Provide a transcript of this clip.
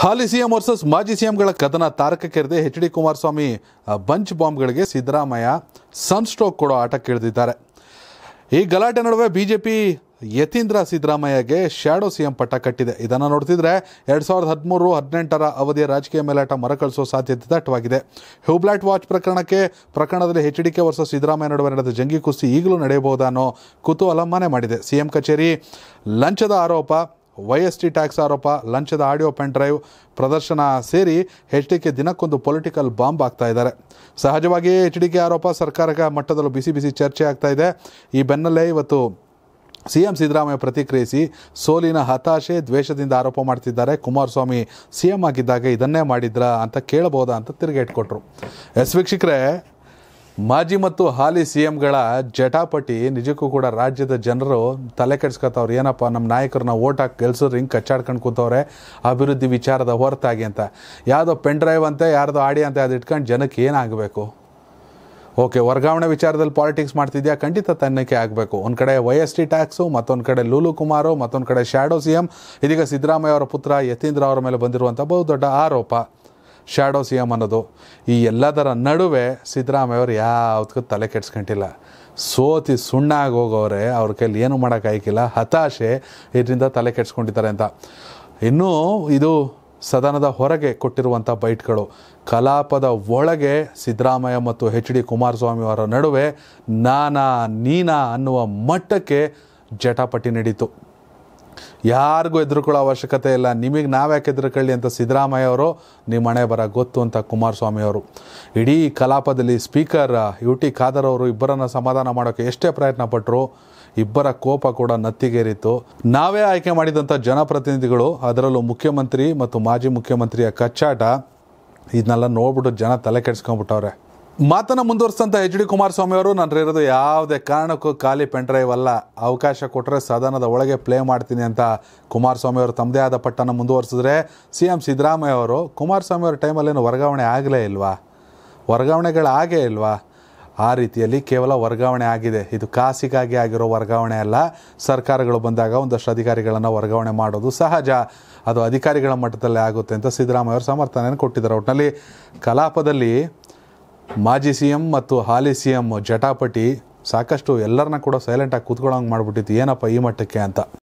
ಹಾಲಿ CM versus ಮಾಜಿ ಸಿಎಂಗಳ ಕದನ ತಾರಕಕ್ಕೇರಿದೆ ಎಚ್ ಡಿ ಕುಮಾರಸ್ವಾಮಿ ಬಂಚ್ ಬಾಂಬ್ಗಳಿಗೆ ಸಿದ್ದರಾಮಯ್ಯ ಸನ್ಸ್ಟ್ರೋಕ್ ಕೊಡೋ ಆಟಕ್ಕಿಳಿದಿದ್ದಾರೆ ಈ ಗಲಾಟೆ ನಡುವೆ ಬಿಜೆಪಿ ಯತೀಂದ್ರ ಸಿದ್ದರಾಮಯ್ಯಗೆ ಶ್ಯಾಡೋ ಸಿಎಂ ಪಟ್ಟ ಕಟ್ಟಿದೆ ಇದನ್ನು ನೋಡ್ತಿದ್ರೆ ಎರಡ್ ಸಾವಿರದ ಹದಿಮೂರು ಹದಿನೆಂಟರ ಅವಧಿಯ ರಾಜಕೀಯ ಮೇಲಾಟ ಮರಕಳಿಸುವ ಸಾಧ್ಯತೆ ದಟ್ಟವಾಗಿದೆ ಹ್ಯೂಬ್ಲಾಟ್ ವಾಚ್ ಪ್ರಕರಣಕ್ಕೆ ಪ್ರಕರಣದಲ್ಲಿ ಎಚ್ ಡಿ ಕೆ ಸಿದ್ದರಾಮಯ್ಯ ನಡುವೆ ನಡೆದ ಜಂಗಿ ಕುಸ್ತಿ ಈಗಲೂ ನಡೆಯಬಹುದಾ ಅನ್ನೋ ಕುತೂಹಲ ಮನೆ ಮಾಡಿದೆ ಸಿಎಂ ಕಚೇರಿ ಲಂಚದ ಆರೋಪ ವೈ ಎಸ್ ಟಿ ಟ್ಯಾಕ್ಸ್ ಆರೋಪ ಲಂಚದ ಆಡಿಯೋ ಪೆನ್ ಡ್ರೈವ್ ಪ್ರದರ್ಶನ ಸೇರಿ ಎಚ್ ಡಿ ಕೆ ದಿನಕ್ಕೊಂದು ಪೊಲಿಟಿಕಲ್ ಬಾಂಬ್ ಆಗ್ತಾ ಇದ್ದಾರೆ ಸಹಜವಾಗಿಯೇ ಎಚ್ ಡಿ ಕೆ ಆರೋಪ ಸರ್ಕಾರಕ ಮಟ್ಟದಲ್ಲೂ ಬಿಸಿ ಬಿಸಿ ಚರ್ಚೆ ಆಗ್ತಾ ಇದೆ ಈ ಬೆನ್ನಲ್ಲೇ ಇವತ್ತು ಸಿ ಎಂ ಸಿದ್ದರಾಮಯ್ಯ ಪ್ರತಿಕ್ರಿಯಿಸಿ ಸೋಲಿನ ಹತಾಶೆ ದ್ವೇಷದಿಂದ ಆರೋಪ ಮಾಡ್ತಿದ್ದಾರೆ ಕುಮಾರಸ್ವಾಮಿ ಸಿ ಎಂ ಆಗಿದ್ದಾಗ ಇದನ್ನೇ ಮಾಡಿದ್ರ ಅಂತ ಕೇಳಬಹುದಾ ಅಂತ ತಿರುಗೇಟ್ ಕೊಟ್ರು ಎಸ್ ವೀಕ್ಷಕರೇ ಮಾಜಿ ಮತ್ತು ಹಾಲಿ ಸಿ ಎಂಗಳ ಜಟಾಪಟಿ ನಿಜಕ್ಕೂ ಕೂಡ ರಾಜ್ಯದ ಜನರು ತಲೆ ಕೆಡ್ಸ್ಕೊತಾವ್ರು ಏನಪ್ಪ ನಮ್ಮ ನಾಯಕರನ್ನ ಓಟ್ ಹಾಕಿ ಗೆಲ್ಸೋರು ಹಿಂಗೆ ಕಚ್ಚಾಡ್ಕೊಂಡು ಕೂತವ್ರೆ ಅಭಿವೃದ್ಧಿ ವಿಚಾರದ ಹೊರತಾಗಿ ಅಂತ ಯಾವುದೋ ಪೆನ್ ಡ್ರೈವ್ ಅಂತ ಯಾರ್ದೋ ಆಡಿ ಅಂತ ಅದು ಇಟ್ಕೊಂಡು ಜನಕ್ಕೆ ಏನಾಗಬೇಕು ಓಕೆ ವರ್ಗಾವಣೆ ವಿಚಾರದಲ್ಲಿ ಪಾಲಿಟಿಕ್ಸ್ ಮಾಡ್ತಿದ್ಯಾ ಖಂಡಿತ ತನ್ನಕ್ಕೆ ಆಗಬೇಕು ಒಂದು ಕಡೆ ವೈ ಎಸ್ ಟಿ ಟ್ಯಾಕ್ಸು ಮತ್ತೊಂದು ಕಡೆ ಲೂಲು ಕುಮಾರು ಮತ್ತೊಂದು ಕಡೆ ಶ್ಯಾಡೋ ಸಿ ಎಂ ಇದೀಗ ಸಿದ್ದರಾಮಯ್ಯ ಅವರ ಪುತ್ರ ಯತೀಂದ್ರ ಅವರ ಮೇಲೆ ಬಂದಿರುವಂಥ ಬಹುದೊಡ್ಡ ಆರೋಪ ಶ್ಯಾಡೋ ಸಿ ಎಮ್ ಅನ್ನೋದು ಈ ಎಲ್ಲದರ ನಡುವೆ ಅವರು ಯಾವುದಕ್ಕೂ ತಲೆ ಕೆಡ್ಸ್ಕೊಂಡಿಲ್ಲ ಸೋತಿ ಸುಣ್ಣ ಹೋಗೋರೆ ಅವ್ರ ಕೈಲಿ ಏನು ಮಾಡೋಕ್ಕಾಗಿಲ್ಲ ಹತಾಶೆ ಇದರಿಂದ ತಲೆ ಕೆಡ್ಸ್ಕೊಂಡಿದ್ದಾರೆ ಅಂತ ಇನ್ನೂ ಇದು ಸದನದ ಹೊರಗೆ ಕೊಟ್ಟಿರುವಂಥ ಬೈಟ್ಗಳು ಕಲಾಪದ ಒಳಗೆ ಸಿದ್ದರಾಮಯ್ಯ ಮತ್ತು ಎಚ್ ಡಿ ಕುಮಾರಸ್ವಾಮಿ ಅವರ ನಡುವೆ ನಾನಾ ನೀನಾ ಅನ್ನುವ ಮಟ್ಟಕ್ಕೆ ಜಟಾಪಟಿ ನಡೀತು ಯಾರಿಗೂ ಎದುರುಕೊಳ್ಳೋ ಅವಶ್ಯಕತೆ ಇಲ್ಲ ನಿಮಗೆ ನಾವ್ಯಾಕೆ ಎದುರುಕೊಳ್ಳಿ ಅಂತ ಸಿದ್ದರಾಮಯ್ಯ ಅವರು ನಿಮ್ಮ ಮನೆ ಬರ ಗೊತ್ತು ಅಂತ ಕುಮಾರಸ್ವಾಮಿ ಅವರು ಇಡೀ ಕಲಾಪದಲ್ಲಿ ಸ್ಪೀಕರ್ ಯು ಟಿ ಖಾದರ್ ಅವರು ಇಬ್ಬರನ್ನು ಸಮಾಧಾನ ಮಾಡೋಕ್ಕೆ ಎಷ್ಟೇ ಪ್ರಯತ್ನ ಪಟ್ಟರು ಇಬ್ಬರ ಕೋಪ ಕೂಡ ನತ್ತಿಗೇರಿತ್ತು ನಾವೇ ಆಯ್ಕೆ ಮಾಡಿದಂಥ ಜನಪ್ರತಿನಿಧಿಗಳು ಅದರಲ್ಲೂ ಮುಖ್ಯಮಂತ್ರಿ ಮತ್ತು ಮಾಜಿ ಮುಖ್ಯಮಂತ್ರಿಯ ಕಚ್ಚಾಟ ಇದನ್ನೆಲ್ಲ ನೋಡ್ಬಿಟ್ಟು ಜನ ತಲೆ ಕೆಡಿಸ್ಕೊಂಡ್ಬಿಟ್ಟವ್ರೆ ಮಾತನ್ನು ಮುಂದುವರಿಸಿದಂಥ ಎಚ್ ಡಿ ಕುಮಾರಸ್ವಾಮಿ ಅವರು ನಾನು ಇರೋದು ಯಾವುದೇ ಕಾರಣಕ್ಕೂ ಖಾಲಿ ಡ್ರೈವ್ ಅಲ್ಲ ಅವಕಾಶ ಕೊಟ್ಟರೆ ಸದನದ ಒಳಗೆ ಪ್ಲೇ ಮಾಡ್ತೀನಿ ಅಂತ ಕುಮಾರಸ್ವಾಮಿ ಅವರು ತಮ್ಮದೇ ಆದ ಪಟ್ಟನ ಮುಂದುವರಿಸಿದ್ರೆ ಸಿ ಎಂ ಸಿದ್ದರಾಮಯ್ಯ ಅವರು ಕುಮಾರಸ್ವಾಮಿ ಅವರ ಟೈಮಲ್ಲೇನು ವರ್ಗಾವಣೆ ಆಗಲೇ ಇಲ್ವಾ ವರ್ಗಾವಣೆಗಳಾಗೇ ಇಲ್ವಾ ಆ ರೀತಿಯಲ್ಲಿ ಕೇವಲ ವರ್ಗಾವಣೆ ಆಗಿದೆ ಇದು ಕಾಸಿಗಾಗಿ ಆಗಿರೋ ವರ್ಗಾವಣೆ ಅಲ್ಲ ಸರ್ಕಾರಗಳು ಬಂದಾಗ ಒಂದಷ್ಟು ಅಧಿಕಾರಿಗಳನ್ನು ವರ್ಗಾವಣೆ ಮಾಡೋದು ಸಹಜ ಅದು ಅಧಿಕಾರಿಗಳ ಮಟ್ಟದಲ್ಲೇ ಆಗುತ್ತೆ ಅಂತ ಸಿದ್ದರಾಮಯ್ಯ ಅವರು ಸಮರ್ಥನೆಯನ್ನು ಕೊಟ್ಟಿದ್ದಾರೆ ಒಟ್ಟಿನಲ್ಲಿ ಕಲಾಪದಲ್ಲಿ ಮಾಜಿ ಸಿ ಎಮ್ ಮತ್ತು ಹಾಲಿ ಸಿ ಎಮ್ ಜಟಾಪಟಿ ಸಾಕಷ್ಟು ಎಲ್ಲರನ್ನ ಕೂಡ ಸೈಲೆಂಟಾಗಿ ಕೂತ್ಕೊಳ್ಳೋಂಗೆ ಮಾಡಿಬಿಟ್ಟಿತ್ತು ಏನಪ್ಪ ಈ ಮಟ್ಟಕ್ಕೆ ಅಂತ